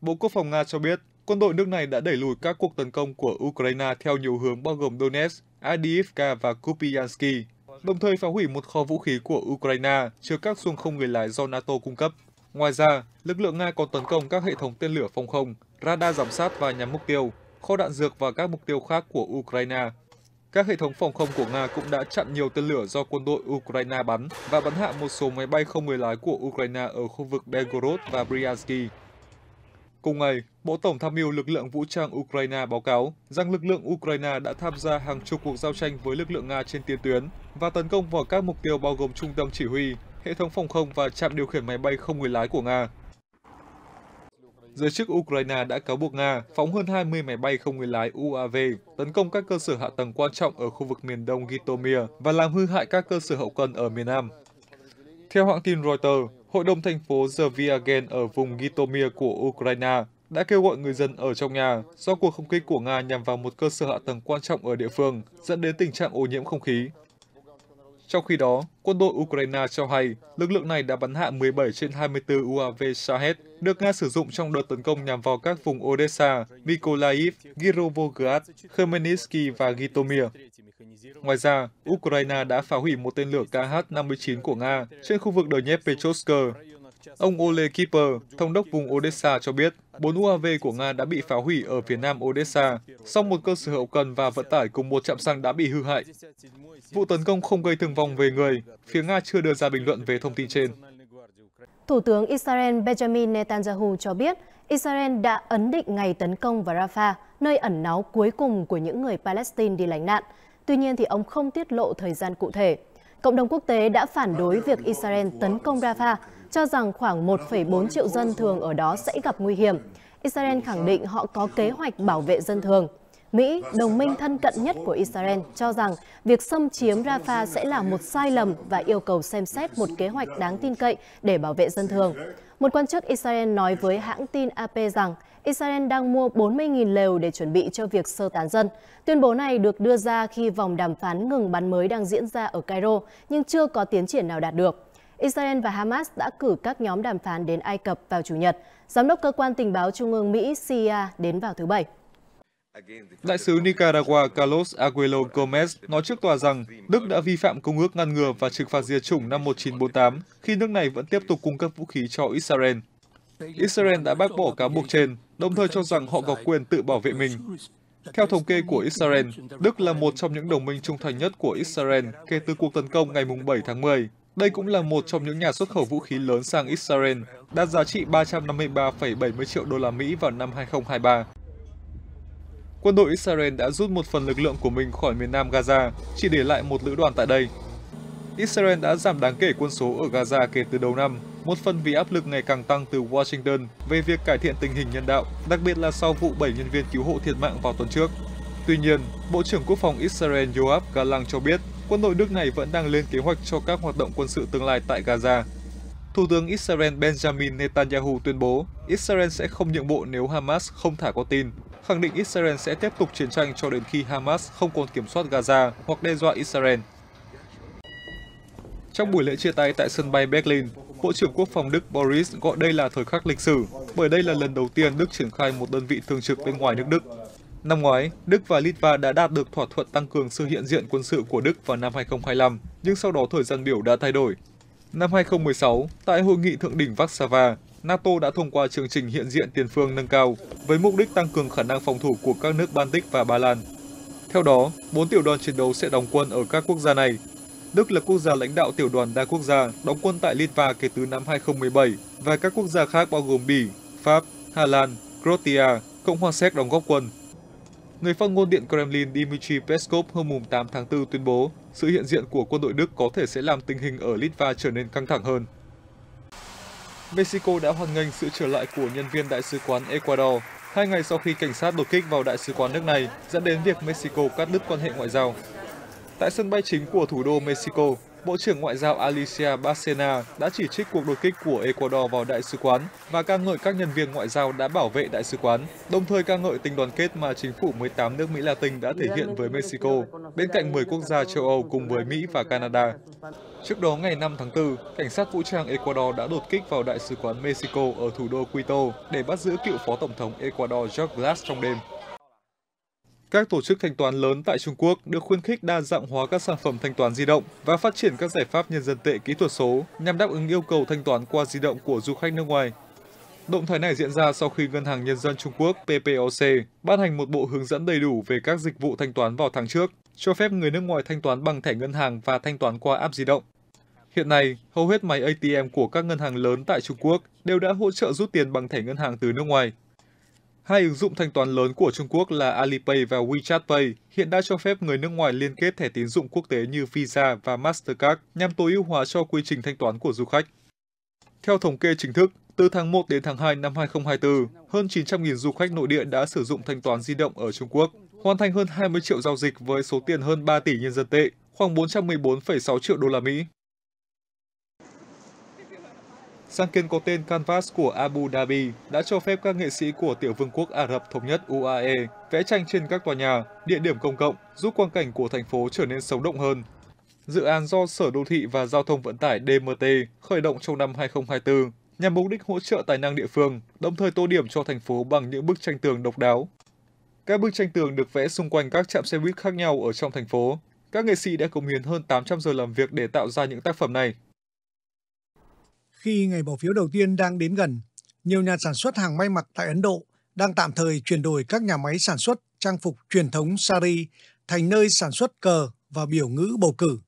Bộ Quốc phòng Nga cho biết quân đội nước này đã đẩy lùi các cuộc tấn công của Ukraine theo nhiều hướng bao gồm Donetsk, Adivka và Kupiansky, đồng thời phá hủy một kho vũ khí của Ukraine chứa các xuồng không người lái do NATO cung cấp. Ngoài ra, lực lượng Nga còn tấn công các hệ thống tên lửa phòng không, radar giám sát và nhắm mục tiêu, kho đạn dược và các mục tiêu khác của Ukraine. Các hệ thống phòng không của Nga cũng đã chặn nhiều tên lửa do quân đội Ukraine bắn và bắn hạ một số máy bay không người lái của Ukraine ở khu vực Belgorod và Bryansk. Cùng ngày, Bộ Tổng tham mưu lực lượng vũ trang Ukraine báo cáo rằng lực lượng Ukraine đã tham gia hàng chục cuộc giao tranh với lực lượng Nga trên tiền tuyến và tấn công vào các mục tiêu bao gồm trung tâm chỉ huy, hệ thống phòng không và trạm điều khiển máy bay không người lái của Nga. Giới chức Ukraine đã cáo buộc Nga phóng hơn 20 máy bay không người lái UAV tấn công các cơ sở hạ tầng quan trọng ở khu vực miền đông Gitomir và làm hư hại các cơ sở hậu cần ở miền Nam. Theo hãng tin Reuters, Hội đồng thành phố Zviagen ở vùng Gitomir của Ukraine đã kêu gọi người dân ở trong nhà do cuộc không kích của Nga nhằm vào một cơ sở hạ tầng quan trọng ở địa phương, dẫn đến tình trạng ô nhiễm không khí. Trong khi đó, quân đội Ukraine cho hay lực lượng này đã bắn hạ 17 trên 24 UAV Shahed được Nga sử dụng trong đợt tấn công nhằm vào các vùng Odessa, Mykolaiv, Girovograd, Khmelnytsky và Gytomir. Ngoài ra, Ukraine đã phá hủy một tên lửa KH-59 của Nga trên khu vực đồi Dnepropetrovsk Ông Ole Kipper, thống đốc vùng Odessa cho biết, bốn UAV của Nga đã bị phá hủy ở phía nam Odessa, song một cơ sở hậu cần và vận tải cùng một trạm xăng đã bị hư hại. Vụ tấn công không gây thương vong về người, phía Nga chưa đưa ra bình luận về thông tin trên. Thủ tướng Israel Benjamin Netanyahu cho biết Israel đã ấn định ngày tấn công vào Rafah, nơi ẩn náu cuối cùng của những người Palestine đi lánh nạn. Tuy nhiên thì ông không tiết lộ thời gian cụ thể. Cộng đồng quốc tế đã phản đối việc Israel tấn công Rafah cho rằng khoảng 1,4 triệu dân thường ở đó sẽ gặp nguy hiểm. Israel khẳng định họ có kế hoạch bảo vệ dân thường. Mỹ, đồng minh thân cận nhất của Israel, cho rằng việc xâm chiếm Rafah sẽ là một sai lầm và yêu cầu xem xét một kế hoạch đáng tin cậy để bảo vệ dân thường. Một quan chức Israel nói với hãng tin AP rằng Israel đang mua 40.000 lều để chuẩn bị cho việc sơ tán dân. Tuyên bố này được đưa ra khi vòng đàm phán ngừng bắn mới đang diễn ra ở Cairo nhưng chưa có tiến triển nào đạt được. Israel và Hamas đã cử các nhóm đàm phán đến Ai Cập vào Chủ nhật. Giám đốc cơ quan tình báo Trung ương Mỹ CIA đến vào thứ Bảy. Đại sứ Nicaragua Carlos Aguilo Gomez nói trước tòa rằng Đức đã vi phạm công ước ngăn ngừa và trừng phạt diệt chủng năm 1948 khi nước này vẫn tiếp tục cung cấp vũ khí cho Israel. Israel đã bác bỏ cáo buộc trên, đồng thời cho rằng họ có quyền tự bảo vệ mình. Theo thống kê của Israel, Đức là một trong những đồng minh trung thành nhất của Israel kể từ cuộc tấn công ngày 7 tháng 10. Đây cũng là một trong những nhà xuất khẩu vũ khí lớn sang Israel, đạt giá trị 353,70 triệu đô la Mỹ vào năm 2023. Quân đội Israel đã rút một phần lực lượng của mình khỏi miền nam Gaza, chỉ để lại một lữ đoàn tại đây. Israel đã giảm đáng kể quân số ở Gaza kể từ đầu năm, một phần vì áp lực ngày càng tăng từ Washington về việc cải thiện tình hình nhân đạo, đặc biệt là sau vụ 7 nhân viên cứu hộ thiệt mạng vào tuần trước. Tuy nhiên, Bộ trưởng Quốc phòng Israel Yoav Galang cho biết quân đội nước này vẫn đang lên kế hoạch cho các hoạt động quân sự tương lai tại Gaza. Thủ tướng Israel Benjamin Netanyahu tuyên bố Israel sẽ không nhượng bộ nếu Hamas không thả con tin, khẳng định Israel sẽ tiếp tục chiến tranh cho đến khi Hamas không còn kiểm soát Gaza hoặc đe dọa Israel. Trong buổi lễ chia tay tại sân bay Berlin, Bộ trưởng Quốc phòng Đức Boris gọi đây là thời khắc lịch sử, bởi đây là lần đầu tiên Đức triển khai một đơn vị thường trực bên ngoài nước Đức. Năm ngoái, Đức và Litva đã đạt được thỏa thuận tăng cường sự hiện diện quân sự của Đức vào năm 2025, nhưng sau đó thời gian biểu đã thay đổi. Năm 2016, tại hội nghị thượng đỉnh Warsaw, NATO đã thông qua chương trình hiện diện tiền phương nâng cao với mục đích tăng cường khả năng phòng thủ của các nước Baltic và Ba Lan. Theo đó, 4 tiểu đoàn chiến đấu sẽ đóng quân ở các quốc gia này. Đức là quốc gia lãnh đạo tiểu đoàn đa quốc gia đóng quân tại Litva kể từ năm 2017 và các quốc gia khác bao gồm Bỉ, Pháp, Hà Lan, Croatia, Cộng hòa Séc đóng góp quân. Người phát ngôn Điện Kremlin Dmitry Peskov hôm 8 tháng 4 tuyên bố sự hiện diện của quân đội Đức có thể sẽ làm tình hình ở Litva trở nên căng thẳng hơn. Mexico đã hoan nghênh sự trở lại của nhân viên đại sứ quán Ecuador hai ngày sau khi cảnh sát đột kích vào đại sứ quán nước này dẫn đến việc Mexico cắt đứt quan hệ ngoại giao. Tại sân bay chính của thủ đô Mexico, Bộ trưởng Ngoại giao Alicia Bárcena đã chỉ trích cuộc đột kích của Ecuador vào đại sứ quán và ca ngợi các nhân viên ngoại giao đã bảo vệ đại sứ quán, đồng thời ca ngợi tình đoàn kết mà chính phủ 18 nước Mỹ Latin đã thể hiện với Mexico, bên cạnh 10 quốc gia châu Âu cùng với Mỹ và Canada. Trước đó, ngày 5 tháng 4, cảnh sát vũ trang Ecuador đã đột kích vào đại sứ quán Mexico ở thủ đô Quito để bắt giữ cựu phó tổng thống Ecuador George Glass trong đêm. Các tổ chức thanh toán lớn tại Trung Quốc được khuyến khích đa dạng hóa các sản phẩm thanh toán di động và phát triển các giải pháp nhân dân tệ kỹ thuật số nhằm đáp ứng yêu cầu thanh toán qua di động của du khách nước ngoài. Động thái này diễn ra sau khi Ngân hàng Nhân dân Trung Quốc PPOC ban hành một bộ hướng dẫn đầy đủ về các dịch vụ thanh toán vào tháng trước, cho phép người nước ngoài thanh toán bằng thẻ ngân hàng và thanh toán qua app di động. Hiện nay, hầu hết máy ATM của các ngân hàng lớn tại Trung Quốc đều đã hỗ trợ rút tiền bằng thẻ ngân hàng từ nước ngoài Hai ứng dụng thanh toán lớn của Trung Quốc là Alipay và WeChat Pay hiện đã cho phép người nước ngoài liên kết thẻ tín dụng quốc tế như Visa và Mastercard nhằm tối ưu hóa cho quy trình thanh toán của du khách. Theo thống kê chính thức, từ tháng 1 đến tháng 2 năm 2024, hơn 900.000 du khách nội địa đã sử dụng thanh toán di động ở Trung Quốc, hoàn thành hơn 20 triệu giao dịch với số tiền hơn 3 tỷ nhân dân tệ, khoảng 414,6 triệu đô la Mỹ. Sáng kiến có tên Canvas của Abu Dhabi đã cho phép các nghệ sĩ của tiểu vương quốc Ả Rập Thống nhất UAE vẽ tranh trên các tòa nhà, địa điểm công cộng, giúp quang cảnh của thành phố trở nên sống động hơn. Dự án do Sở Đô thị và Giao thông Vận tải DMT khởi động trong năm 2024 nhằm mục đích hỗ trợ tài năng địa phương, đồng thời tô điểm cho thành phố bằng những bức tranh tường độc đáo. Các bức tranh tường được vẽ xung quanh các trạm xe buýt khác nhau ở trong thành phố. Các nghệ sĩ đã cống hiến hơn 800 giờ làm việc để tạo ra những tác phẩm này. Khi ngày bỏ phiếu đầu tiên đang đến gần, nhiều nhà sản xuất hàng may mặc tại Ấn Độ đang tạm thời chuyển đổi các nhà máy sản xuất trang phục truyền thống sari thành nơi sản xuất cờ và biểu ngữ bầu cử.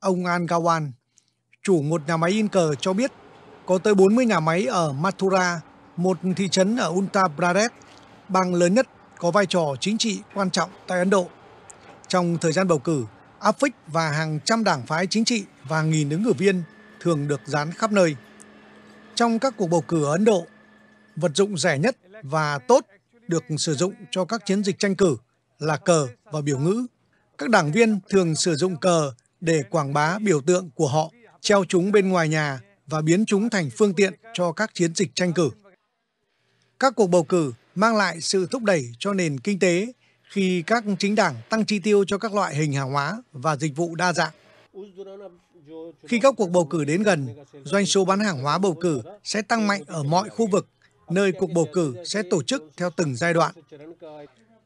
Ông An Gawan, chủ một nhà máy in cờ cho biết có tới 40 nhà máy ở Mathura, một thị trấn ở Uttar Pradesh, bang lớn nhất có vai trò chính trị quan trọng tại Ấn Độ. Trong thời gian bầu cử, áp và hàng trăm đảng phái chính trị và nghìn ứng cử viên thường được dán khắp nơi. Trong các cuộc bầu cử ở Ấn Độ, vật dụng rẻ nhất và tốt được sử dụng cho các chiến dịch tranh cử là cờ và biểu ngữ. Các đảng viên thường sử dụng cờ để quảng bá biểu tượng của họ, treo chúng bên ngoài nhà và biến chúng thành phương tiện cho các chiến dịch tranh cử. Các cuộc bầu cử mang lại sự thúc đẩy cho nền kinh tế khi các chính đảng tăng chi tiêu cho các loại hình hàng hóa và dịch vụ đa dạng. Khi các cuộc bầu cử đến gần, doanh số bán hàng hóa bầu cử sẽ tăng mạnh ở mọi khu vực, nơi cuộc bầu cử sẽ tổ chức theo từng giai đoạn.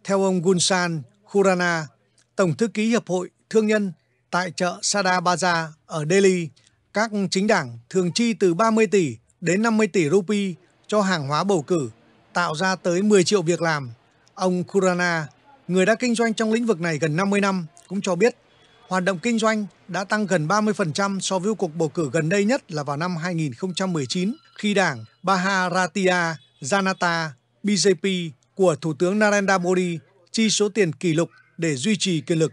Theo ông Gunsan Khurana, Tổng thư ký Hiệp hội Thương nhân tại chợ Sada Baza ở Delhi, các chính đảng thường chi từ 30 tỷ đến 50 tỷ rupee cho hàng hóa bầu cử, tạo ra tới 10 triệu việc làm. Ông Khurana, người đã kinh doanh trong lĩnh vực này gần 50 năm, cũng cho biết hoạt động kinh doanh đã tăng gần 30% so với cuộc bầu cử gần đây nhất là vào năm 2019 khi đảng Bharatiya Janata BJP của Thủ tướng Narendra Modi chi số tiền kỷ lục để duy trì quyền lực.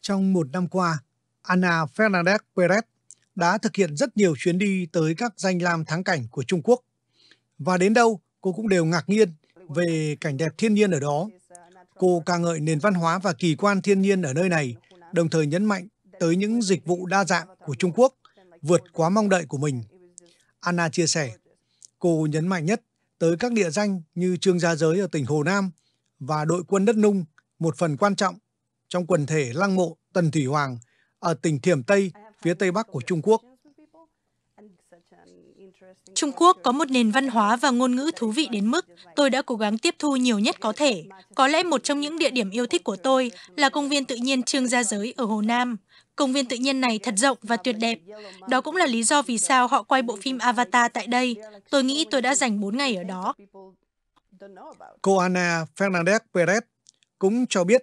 Trong một năm qua, Ana Fernandez Perez đã thực hiện rất nhiều chuyến đi tới các danh lam thắng cảnh của Trung Quốc. Và đến đâu cô cũng đều ngạc nhiên về cảnh đẹp thiên nhiên ở đó Cô ca ngợi nền văn hóa và kỳ quan thiên nhiên ở nơi này, đồng thời nhấn mạnh tới những dịch vụ đa dạng của Trung Quốc vượt quá mong đợi của mình. Anna chia sẻ, cô nhấn mạnh nhất tới các địa danh như Trương Gia Giới ở tỉnh Hồ Nam và đội quân đất Nung, một phần quan trọng trong quần thể lăng mộ Tần Thủy Hoàng ở tỉnh Thiểm Tây, phía Tây Bắc của Trung Quốc. Trung Quốc có một nền văn hóa và ngôn ngữ thú vị đến mức tôi đã cố gắng tiếp thu nhiều nhất có thể. Có lẽ một trong những địa điểm yêu thích của tôi là công viên tự nhiên Trương Gia Giới ở Hồ Nam. Công viên tự nhiên này thật rộng và tuyệt đẹp. Đó cũng là lý do vì sao họ quay bộ phim Avatar tại đây. Tôi nghĩ tôi đã dành 4 ngày ở đó. Cô Ana Fernandez Perez cũng cho biết,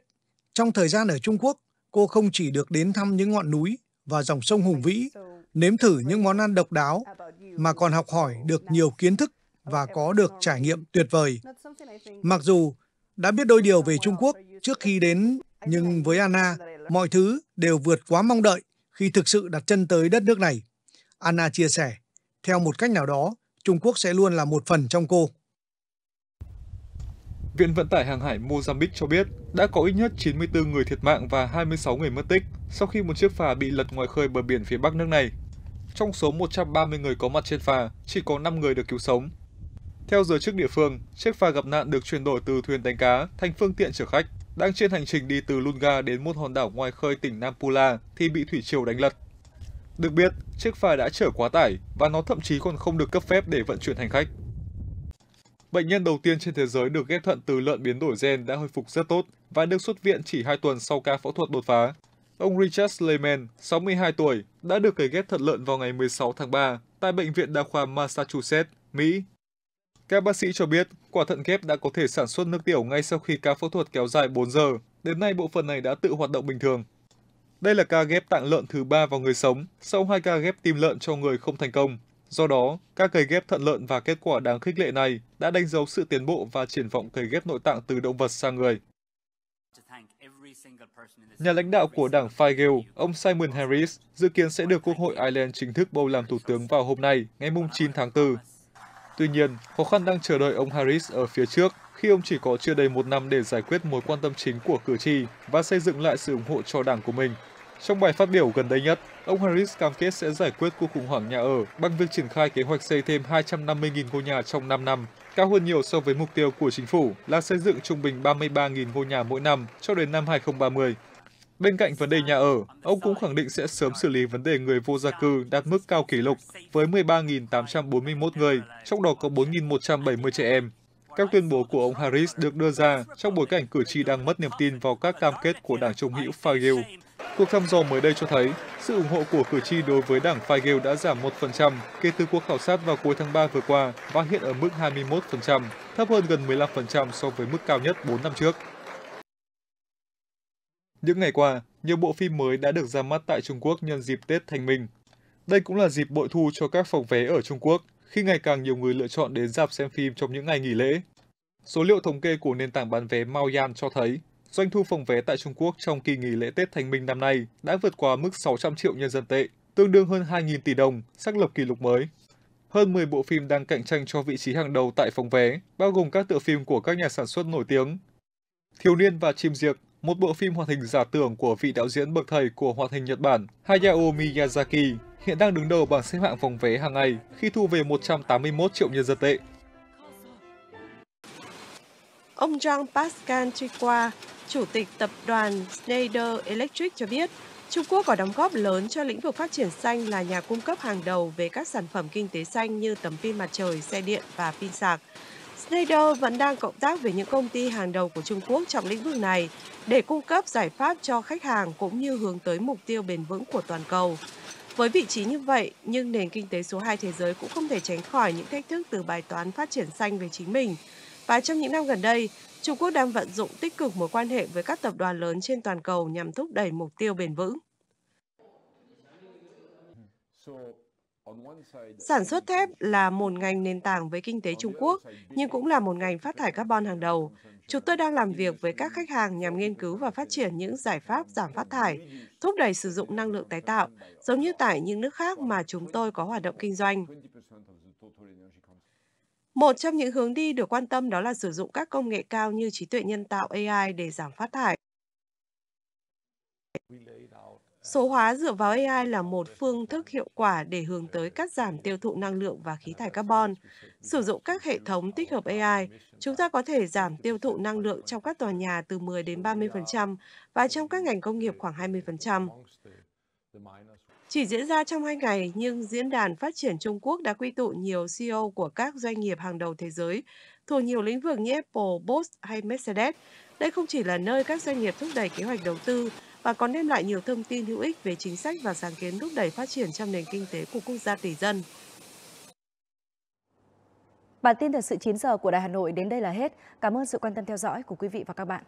trong thời gian ở Trung Quốc, cô không chỉ được đến thăm những ngọn núi và dòng sông hùng vĩ, nếm thử những món ăn độc đáo mà còn học hỏi được nhiều kiến thức và có được trải nghiệm tuyệt vời. Mặc dù đã biết đôi điều về Trung Quốc trước khi đến, nhưng với Anna, mọi thứ đều vượt quá mong đợi khi thực sự đặt chân tới đất nước này. Anna chia sẻ, theo một cách nào đó, Trung Quốc sẽ luôn là một phần trong cô. Viện Vận tải Hàng hải Mozambique cho biết đã có ít nhất 94 người thiệt mạng và 26 người mất tích sau khi một chiếc phà bị lật ngoài khơi bờ biển phía bắc nước này trong số 130 người có mặt trên phà, chỉ có 5 người được cứu sống. Theo giới chức địa phương, chiếc phà gặp nạn được chuyển đổi từ thuyền đánh cá thành phương tiện chở khách. Đang trên hành trình đi từ Lunga đến một hòn đảo ngoài khơi tỉnh Nampula thì bị thủy triều đánh lật. Được biết, chiếc phà đã chở quá tải và nó thậm chí còn không được cấp phép để vận chuyển hành khách. Bệnh nhân đầu tiên trên thế giới được ghép thận từ lợn biến đổi gen đã hồi phục rất tốt và được xuất viện chỉ 2 tuần sau ca phẫu thuật đột phá. Ông Richard Lehman, 62 tuổi, đã được cấy ghép thận lợn vào ngày 16 tháng 3 tại Bệnh viện Đa khoa Massachusetts, Mỹ. Các bác sĩ cho biết quả thận ghép đã có thể sản xuất nước tiểu ngay sau khi ca phẫu thuật kéo dài 4 giờ. Đến nay, bộ phận này đã tự hoạt động bình thường. Đây là ca ghép tạng lợn thứ ba vào người sống, sau hai ca ghép tim lợn cho người không thành công. Do đó, các cấy ghép thận lợn và kết quả đáng khích lệ này đã đánh dấu sự tiến bộ và triển vọng cấy ghép nội tạng từ động vật sang người. Nhà lãnh đạo của đảng Fine ông Simon Harris, dự kiến sẽ được Quốc hội Ireland chính thức bầu làm thủ tướng vào hôm nay, ngày 9 tháng 4. Tuy nhiên, khó khăn đang chờ đợi ông Harris ở phía trước khi ông chỉ có chưa đầy một năm để giải quyết mối quan tâm chính của cử tri và xây dựng lại sự ủng hộ cho đảng của mình trong bài phát biểu gần đây nhất, ông Harris cam kết sẽ giải quyết cuộc khủng hoảng nhà ở bằng việc triển khai kế hoạch xây thêm 250.000 ngôi nhà trong 5 năm, cao hơn nhiều so với mục tiêu của chính phủ là xây dựng trung bình 33.000 ngôi nhà mỗi năm cho đến năm 2030. Bên cạnh vấn đề nhà ở, ông cũng khẳng định sẽ sớm xử lý vấn đề người vô gia cư đạt mức cao kỷ lục với 13.841 người, trong đó có 4.170 trẻ em. Các tuyên bố của ông Harris được đưa ra trong bối cảnh cử tri đang mất niềm tin vào các cam kết của đảng Trung hữu Fagil Cuộc thăm dò mới đây cho thấy sự ủng hộ của cử tri đối với đảng Fai Gale đã giảm 1% kể từ cuộc khảo sát vào cuối tháng 3 vừa qua và hiện ở mức 21%, thấp hơn gần 15% so với mức cao nhất 4 năm trước. Những ngày qua, nhiều bộ phim mới đã được ra mắt tại Trung Quốc nhân dịp Tết Thanh Minh. Đây cũng là dịp bội thu cho các phòng vé ở Trung Quốc, khi ngày càng nhiều người lựa chọn đến dạp xem phim trong những ngày nghỉ lễ. Số liệu thống kê của nền tảng bán vé Maoyan cho thấy Doanh thu phòng vé tại Trung Quốc trong kỳ nghỉ lễ Tết Thanh Minh năm nay đã vượt qua mức 600 triệu nhân dân tệ, tương đương hơn 2.000 tỷ đồng, xác lập kỷ lục mới. Hơn 10 bộ phim đang cạnh tranh cho vị trí hàng đầu tại phòng vé, bao gồm các tựa phim của các nhà sản xuất nổi tiếng. Thiếu niên và chim Diệt, một bộ phim hoạt hình giả tưởng của vị đạo diễn bậc thầy của hoạt hình Nhật Bản Hayao Miyazaki, hiện đang đứng đầu bảng xếp hạng phòng vé hàng ngày khi thu về 181 triệu nhân dân tệ. Ông Jean Pascal Tricquat, Chủ tịch tập đoàn Schneider Electric cho biết, Trung Quốc có đóng góp lớn cho lĩnh vực phát triển xanh là nhà cung cấp hàng đầu về các sản phẩm kinh tế xanh như tấm pin mặt trời, xe điện và pin sạc. Schneider vẫn đang cộng tác với những công ty hàng đầu của Trung Quốc trong lĩnh vực này để cung cấp giải pháp cho khách hàng cũng như hướng tới mục tiêu bền vững của toàn cầu. Với vị trí như vậy, nhưng nền kinh tế số 2 thế giới cũng không thể tránh khỏi những thách thức từ bài toán phát triển xanh về chính mình. Và trong những năm gần đây, Trung Quốc đang vận dụng tích cực mối quan hệ với các tập đoàn lớn trên toàn cầu nhằm thúc đẩy mục tiêu bền vững. Sản xuất thép là một ngành nền tảng với kinh tế Trung Quốc, nhưng cũng là một ngành phát thải carbon hàng đầu. Chúng tôi đang làm việc với các khách hàng nhằm nghiên cứu và phát triển những giải pháp giảm phát thải, thúc đẩy sử dụng năng lượng tái tạo, giống như tại những nước khác mà chúng tôi có hoạt động kinh doanh. Một trong những hướng đi được quan tâm đó là sử dụng các công nghệ cao như trí tuệ nhân tạo AI để giảm phát thải. Số hóa dựa vào AI là một phương thức hiệu quả để hướng tới cắt giảm tiêu thụ năng lượng và khí thải carbon. Sử dụng các hệ thống tích hợp AI, chúng ta có thể giảm tiêu thụ năng lượng trong các tòa nhà từ 10 đến 30% và trong các ngành công nghiệp khoảng 20%. Chỉ diễn ra trong hai ngày, nhưng Diễn đàn Phát triển Trung Quốc đã quy tụ nhiều CEO của các doanh nghiệp hàng đầu thế giới, thuộc nhiều lĩnh vực như Apple, Bosch hay Mercedes. Đây không chỉ là nơi các doanh nghiệp thúc đẩy kế hoạch đầu tư, và còn đem lại nhiều thông tin hữu ích về chính sách và sáng kiến thúc đẩy phát triển trong nền kinh tế của quốc gia tỷ dân. Bản tin thời sự 9 giờ của Đài Hà Nội đến đây là hết. Cảm ơn sự quan tâm theo dõi của quý vị và các bạn.